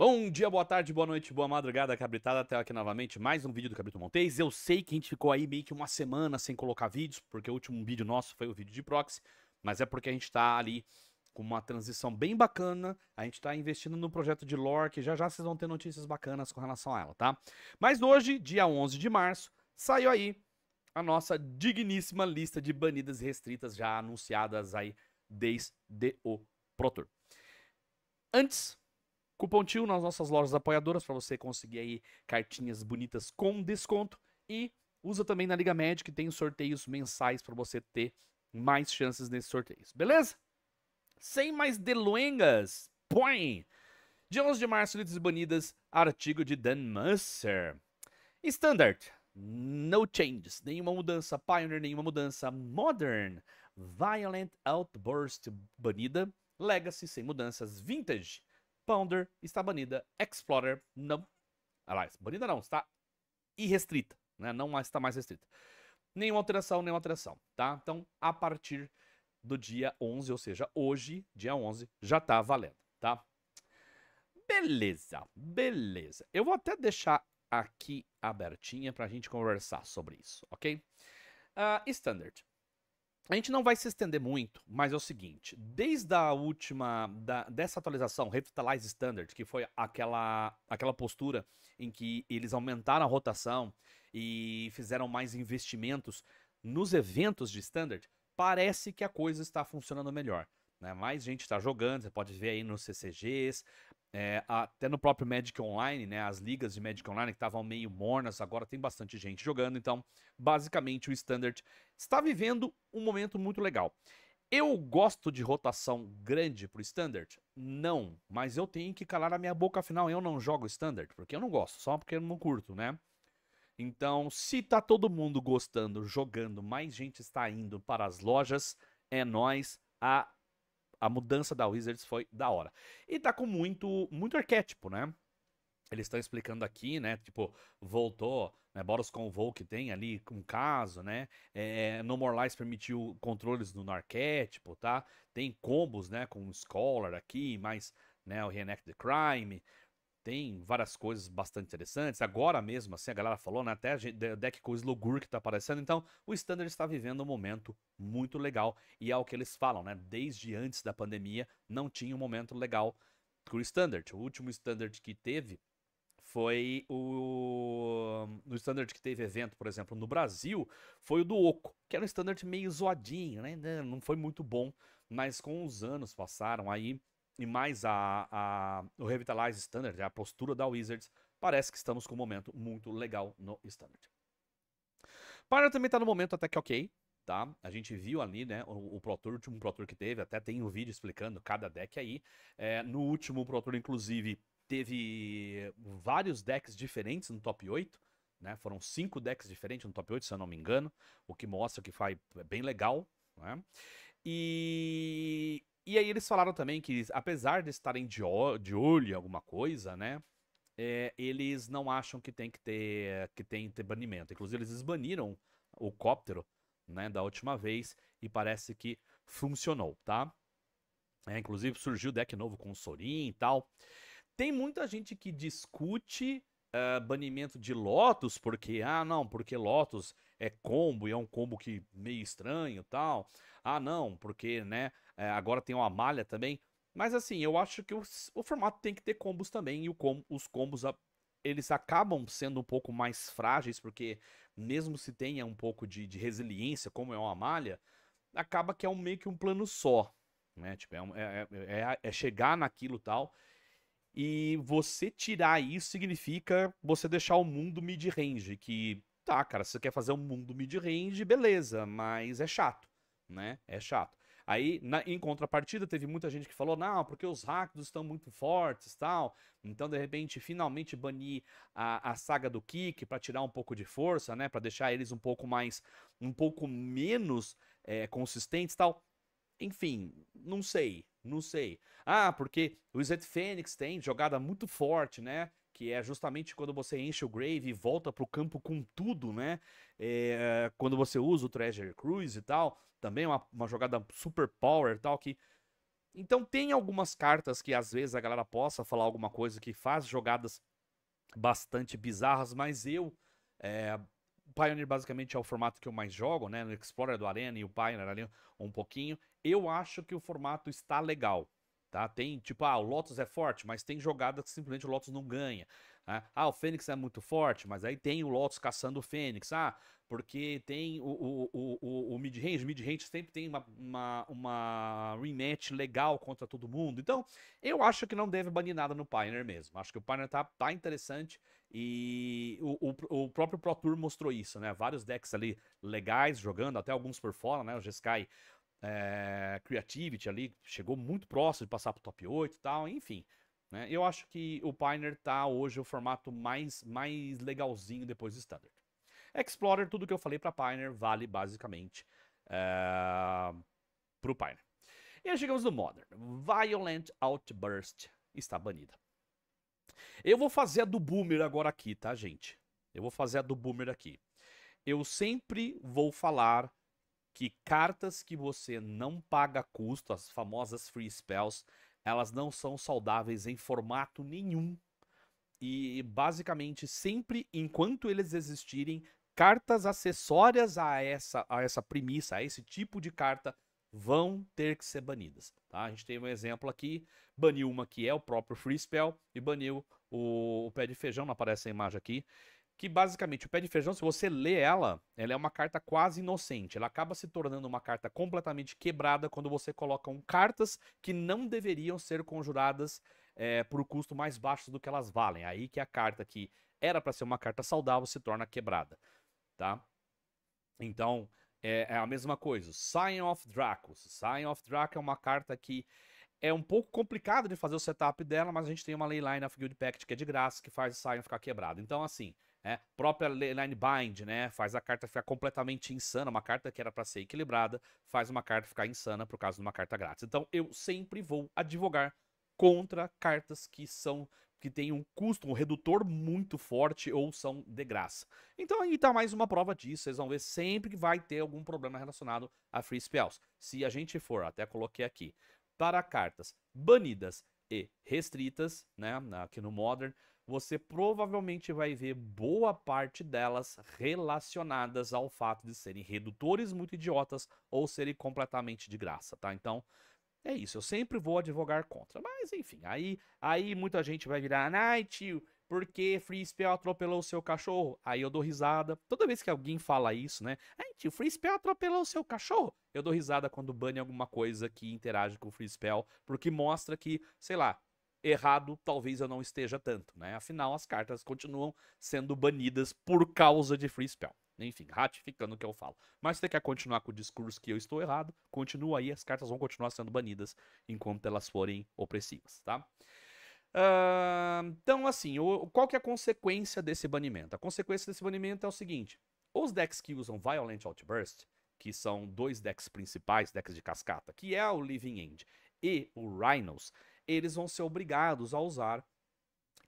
Bom dia, boa tarde, boa noite, boa madrugada, cabritada. Até aqui novamente mais um vídeo do Cabrito Montes. Eu sei que a gente ficou aí meio que uma semana sem colocar vídeos, porque o último vídeo nosso foi o vídeo de proxy, mas é porque a gente tá ali com uma transição bem bacana. A gente tá investindo no projeto de lore, que já já vocês vão ter notícias bacanas com relação a ela, tá? Mas hoje, dia 11 de março, saiu aí a nossa digníssima lista de banidas e restritas já anunciadas aí desde o Protor. Antes Cupom TIO nas nossas lojas apoiadoras para você conseguir aí cartinhas bonitas com desconto. E usa também na Liga Média que tem sorteios mensais para você ter mais chances nesses sorteios, beleza? Sem mais delongas, põe! De 11 de março, lides banidas, artigo de Dan Musser. Standard, no changes, nenhuma mudança. Pioneer, nenhuma mudança. Modern, Violent Outburst banida. Legacy, sem mudanças. Vintage, Pounder está banida, Explorer não. Aliás, banida não, está irrestrita, né? Não está mais restrita. Nenhuma alteração, nenhuma alteração, tá? Então, a partir do dia 11, ou seja, hoje, dia 11, já está valendo, tá? Beleza, beleza. Eu vou até deixar aqui abertinha para a gente conversar sobre isso, ok? Uh, standard. A gente não vai se estender muito, mas é o seguinte: desde a última da, dessa atualização, Revitalize Standard, que foi aquela, aquela postura em que eles aumentaram a rotação e fizeram mais investimentos nos eventos de Standard, parece que a coisa está funcionando melhor. Né? Mais gente está jogando, você pode ver aí nos CCGs, é, até no próprio Magic Online, né, as ligas de Magic Online que estavam meio mornas, agora tem bastante gente jogando, então basicamente o Standard está vivendo um momento muito legal. Eu gosto de rotação grande pro Standard? Não, mas eu tenho que calar a minha boca, afinal eu não jogo Standard, porque eu não gosto, só porque eu não curto, né? Então, se tá todo mundo gostando, jogando, mais gente está indo para as lojas, é nós a a mudança da Wizards foi da hora. E tá com muito, muito arquétipo, né? Eles estão explicando aqui, né? Tipo, voltou, né? Boros Convoke tem ali um caso, né? É, no More Lies permitiu controles no arquétipo, tá? Tem combos, né? Com o Scholar aqui, mais né, o Reenact the Crime. Tem várias coisas bastante interessantes. Agora mesmo, assim, a galera falou, né? Até o deck com o Slugurk tá aparecendo. Então, o Standard está vivendo um momento muito legal. E é o que eles falam, né? Desde antes da pandemia, não tinha um momento legal com o Standard. O último Standard que teve foi o. No standard que teve evento, por exemplo, no Brasil, foi o do Oco, que era um standard meio zoadinho, né? Não foi muito bom, mas com os anos passaram aí, e mais a, a, o Revitalize Standard, né, a postura da Wizards, parece que estamos com um momento muito legal no Standard. Pioneer também está no momento até que ok, tá? A gente viu ali, né, o, o Pro Tour, o último Pro Tour que teve, até tem um vídeo explicando cada deck aí. É, no último Pro Tour, inclusive, teve vários decks diferentes no top 8, né? Foram cinco decks diferentes no top 8, se eu não me engano, o que mostra que foi bem legal, né? E e aí eles falaram também que, apesar de estarem de, de olho em alguma coisa, né? É, eles não acham que tem que ter que tem ter banimento. Inclusive, eles baniram o cóptero né, da última vez e parece que funcionou, tá? É, inclusive, surgiu deck novo com o Sorin e tal. Tem muita gente que discute uh, banimento de Lotus, porque, ah, não, porque Lotus é combo e é um combo que meio estranho tal. Ah, não, porque, né, é, agora tem uma malha também. Mas assim, eu acho que o, o formato tem que ter combos também. E com, os combos, a, eles acabam sendo um pouco mais frágeis, porque mesmo se tenha um pouco de, de resiliência, como é uma malha, acaba que é um, meio que um plano só. Né? Tipo, é, é, é, é chegar naquilo tal. E você tirar isso significa você deixar o mundo mid-range, que tá, cara, se você quer fazer um mundo mid-range, beleza, mas é chato, né? É chato. Aí, na, em contrapartida, teve muita gente que falou, não, porque os Rakdos estão muito fortes tal. Então, de repente, finalmente banir a, a saga do Kik para tirar um pouco de força, né? Para deixar eles um pouco mais, um pouco menos é, consistentes tal. Enfim, não sei, não sei. Ah, porque o Zed Fênix tem jogada muito forte, né? que é justamente quando você enche o grave e volta pro campo com tudo, né? É, quando você usa o Treasure Cruise e tal, também é uma, uma jogada super power e tal, que... Então tem algumas cartas que às vezes a galera possa falar alguma coisa que faz jogadas bastante bizarras, mas eu... É, Pioneer basicamente é o formato que eu mais jogo, né? No Explorer do Arena e o Pioneer ali um pouquinho. Eu acho que o formato está legal. Tá? Tem, tipo, ah, o Lotus é forte, mas tem jogada que simplesmente o Lotus não ganha. Né? Ah, o Fênix é muito forte, mas aí tem o Lotus caçando o Fênix. Ah, porque tem o, o, o, o, mid-range. Mid-range sempre tem uma, uma, uma, rematch legal contra todo mundo. Então, eu acho que não deve banir nada no Pioneer mesmo. Acho que o Pioneer tá, tá interessante e o, o, o próprio Pro Tour mostrou isso, né? Vários decks ali legais jogando, até alguns por fora, né? O G-Sky é, Creativity ali, chegou muito próximo de passar pro top 8 e tal, enfim. Né? Eu acho que o Pioneer tá hoje o formato mais, mais legalzinho depois do Standard. Explorer, tudo que eu falei para Pioneer vale basicamente é, pro Pioneer. E aí chegamos no Modern. Violent Outburst está banida. Eu vou fazer a do Boomer agora aqui, tá, gente? Eu vou fazer a do Boomer aqui. Eu sempre vou falar que cartas que você não paga custo, as famosas free spells, elas não são saudáveis em formato nenhum. E basicamente, sempre enquanto eles existirem, cartas acessórias a essa, a essa premissa, a esse tipo de carta, vão ter que ser banidas. Tá? A gente tem um exemplo aqui, baniu uma que é o próprio Free Spell e baniu o, o pé de feijão, não aparece a imagem aqui, que basicamente o pé de feijão, se você lê ela, ela é uma carta quase inocente. Ela acaba se tornando uma carta completamente quebrada quando você coloca um, cartas que não deveriam ser conjuradas é, por um custo mais baixo do que elas valem. Aí que a carta que era para ser uma carta saudável se torna quebrada, tá? Então é, é a mesma coisa. Sign of Dracos. Sign of Draco é uma carta que é um pouco complicado de fazer o setup dela, mas a gente tem uma Leyline of Guild Pact que é de graça, que faz o Sion ficar quebrado. Então, assim, né, própria Leyline Bind, né? Faz a carta ficar completamente insana. Uma carta que era para ser equilibrada, faz uma carta ficar insana por causa de uma carta grátis. Então eu sempre vou advogar contra cartas que são que tem um custo, um redutor muito forte ou são de graça. Então aí tá mais uma prova disso, vocês vão ver sempre que vai ter algum problema relacionado a free spells. Se a gente for, até coloquei aqui, para cartas banidas e restritas, né, aqui no Modern, você provavelmente vai ver boa parte delas relacionadas ao fato de serem redutores muito idiotas ou serem completamente de graça, tá? Então, é isso, eu sempre vou advogar contra. Mas enfim, aí, aí muita gente vai virar, ai tio, porque Free Spell atropelou o seu cachorro? Aí eu dou risada. Toda vez que alguém fala isso, né? Ai tio, Free Spell atropelou o seu cachorro? Eu dou risada quando bane alguma coisa que interage com o Free Spell, porque mostra que, sei lá, errado talvez eu não esteja tanto, né? Afinal, as cartas continuam sendo banidas por causa de Free Spell. Enfim, ratificando o que eu falo. Mas se você quer continuar com o discurso que eu estou errado, continua aí, as cartas vão continuar sendo banidas enquanto elas forem opressivas, tá? Uh, então, assim, o, qual que é a consequência desse banimento? A consequência desse banimento é o seguinte: os decks que usam Violent Outburst, que são dois decks principais, decks de cascata, que é o Living End e o Rhinos, eles vão ser obrigados a usar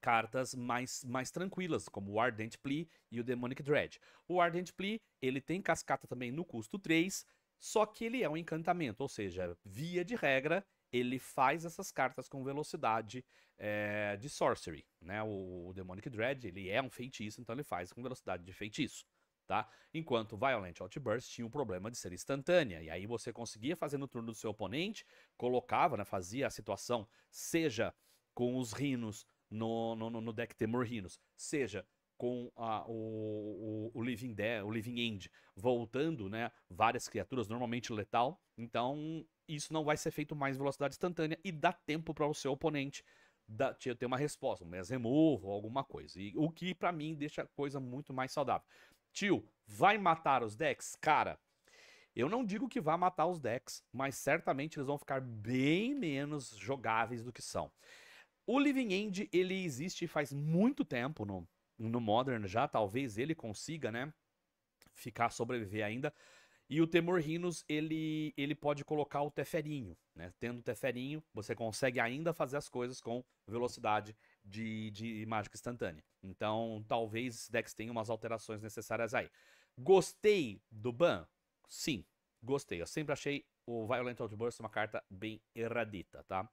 cartas mais, mais tranquilas, como o Ardent Plea e o Demonic Dread. O Ardent Plea, ele tem cascata também no custo 3, só que ele é um encantamento, ou seja, via de regra, ele faz essas cartas com velocidade é, de sorcery, né? O, o Demonic Dread, ele é um feitiço, então ele faz com velocidade de feitiço tá? Enquanto Violent Outburst tinha o um problema de ser instantânea, e aí você conseguia fazer no turno do seu oponente, colocava, né, fazia a situação, seja com os rinos no, no, no deck temor Rinos, seja com a, o, o, o, Living De o Living End voltando, né, várias criaturas, normalmente letal, então isso não vai ser feito mais velocidade instantânea e dá tempo para o seu oponente ter uma resposta, um mês removo, alguma coisa. E o que para mim deixa a coisa muito mais saudável. Tio, vai matar os decks? Cara, eu não digo que vá matar os decks, mas certamente eles vão ficar bem menos jogáveis do que são. O Living End, ele existe faz muito tempo no, no Modern já, talvez ele consiga, né, ficar, sobreviver ainda. E o Temor ele, ele pode colocar o Teferinho, né? Tendo o Teferinho, você consegue ainda fazer as coisas com velocidade de, de mágica instantânea. Então, talvez esse deck tenha umas alterações necessárias aí. Gostei do ban? Sim, gostei. Eu sempre achei o Violent Outburst uma carta bem erradita, tá?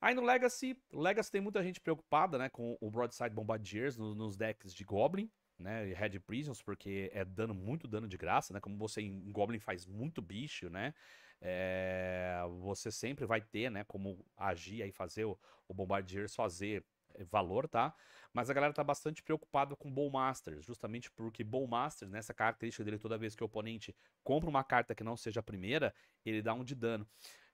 Aí no Legacy, Legacy tem muita gente preocupada, né, com o Broadside Bombardiers no, nos decks de Goblin, né, e Red Prisons, porque é dano, muito dano de graça, né, como você em Goblin faz muito bicho, né, é, você sempre vai ter, né, como agir e fazer o, o Bombardiers fazer eh, valor, tá? Mas a galera tá bastante preocupada com Masters justamente porque Masters nessa né, característica dele, toda vez que o oponente compra uma carta que não seja a primeira, ele dá um de dano.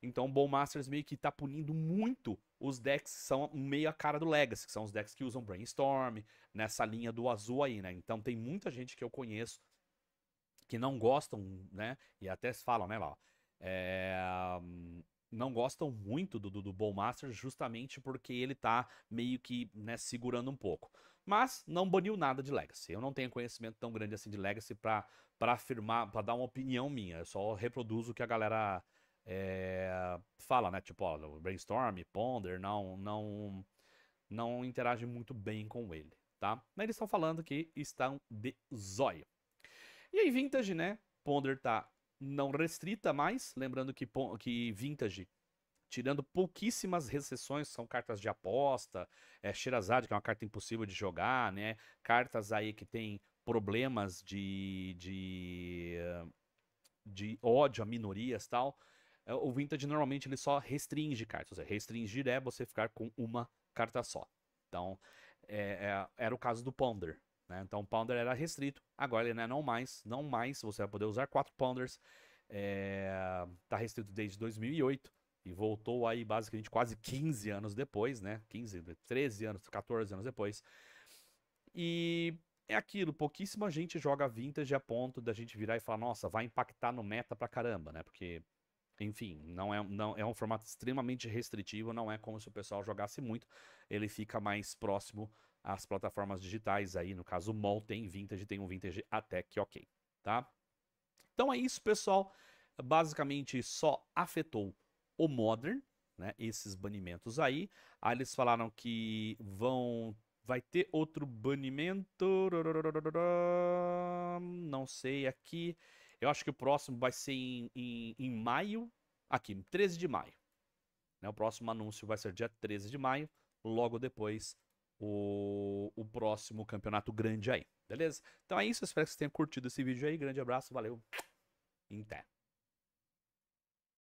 Então Masters meio que tá punindo muito os decks que são meio a cara do Legacy, que são os decks que usam Brainstorm, nessa linha do azul aí, né? Então tem muita gente que eu conheço que não gostam, né? E até falam, né, lá, é, não gostam muito do, do, do Bowmaster justamente porque ele tá meio que né, segurando um pouco. Mas não baniu nada de Legacy. Eu não tenho conhecimento tão grande assim de Legacy para afirmar, para dar uma opinião minha. Eu só reproduzo o que a galera é, fala, né? Tipo, ó, Brainstorm, Ponder, não, não, não interage muito bem com ele, tá? Mas eles estão falando que estão de zóio. E aí, Vintage, né? Ponder tá não restrita mais, lembrando que, que Vintage, tirando pouquíssimas recessões, são cartas de aposta, é, Shirazade, que é uma carta impossível de jogar, né? Cartas aí que tem problemas de, de, de ódio a minorias tal. É, o Vintage normalmente ele só restringe cartas, seja, é, restringir é você ficar com uma carta só. Então, é, é, era o caso do Ponder, né? Então o Pounder era restrito, agora ele não é não mais, não mais, você vai poder usar 4 Pounders. Está é, restrito desde 2008 e voltou aí basicamente quase 15 anos depois, né? 15, 13 anos, 14 anos depois. E é aquilo, pouquíssima gente joga vintage a ponto da gente virar e falar, nossa, vai impactar no meta pra caramba, né? Porque, enfim, não é, não, é um formato extremamente restritivo, não é como se o pessoal jogasse muito, ele fica mais próximo as plataformas digitais aí, no caso o Mall tem Vintage, tem um Vintage até que ok, tá? Então é isso, pessoal. Basicamente só afetou o Modern, né? Esses banimentos aí. Aí eles falaram que vão vai ter outro banimento. Não sei aqui. Eu acho que o próximo vai ser em, em, em maio. Aqui, 13 de maio. Né? O próximo anúncio vai ser dia 13 de maio, logo depois o, o próximo campeonato grande aí, beleza? Então é isso, espero que vocês tenham curtido esse vídeo aí. Grande abraço, valeu. Até.